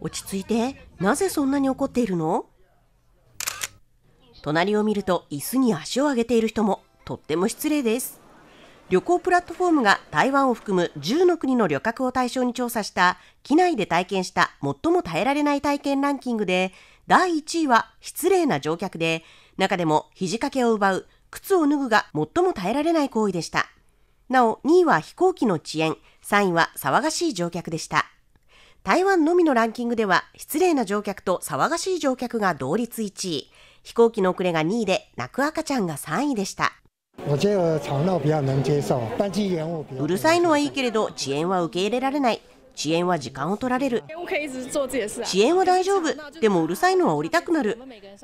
落ち着いて、なぜそんなに怒っているの隣を見ると椅子に足を上げている人もとっても失礼です。旅行プラットフォームが台湾を含む10の国の旅客を対象に調査した機内で体験した最も耐えられない体験ランキングで第1位は失礼な乗客で中でも肘掛けを奪う靴を脱ぐが最も耐えられない行為でした。なお2位は飛行機の遅延、3位は騒がしい乗客でした。台湾のみのランキングでは、失礼な乗客と騒がしい乗客が同率1位、飛行機の遅れが2位で、泣く赤ちゃんが3位でした。うるさいのはいいけれど、遅延は受け入れられない。遅延は時間を取られる遅延は大丈夫でもうるさいのは降りたくなる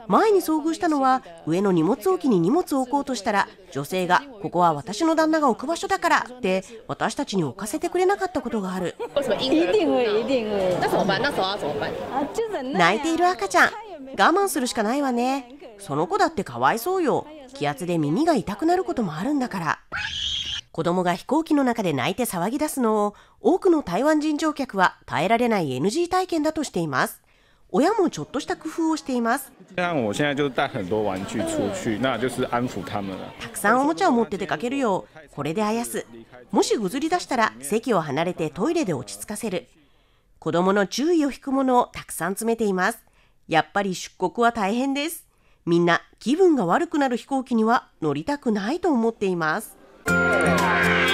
前に遭遇したのは上の荷物置きに荷物を置こうとしたら女性がここは私の旦那が置く場所だからって私たちに置かせてくれなかったことがある泣いている赤ちゃん我慢するしかないわねその子だってかわいそうよ気圧で耳が痛くなることもあるんだから子供が飛行機の中で泣いて騒ぎ出すのを多くの台湾人乗客は耐えられない NG 体験だとしています。親もちょっとした工夫をしています。たくさんおもちゃを持って出かけるよう、これであやす。もしぐずり出したら席を離れてトイレで落ち着かせる。子供の注意を引くものをたくさん詰めています。やっぱり出国は大変です。みんな気分が悪くなる飛行機には乗りたくないと思っています。Thank you.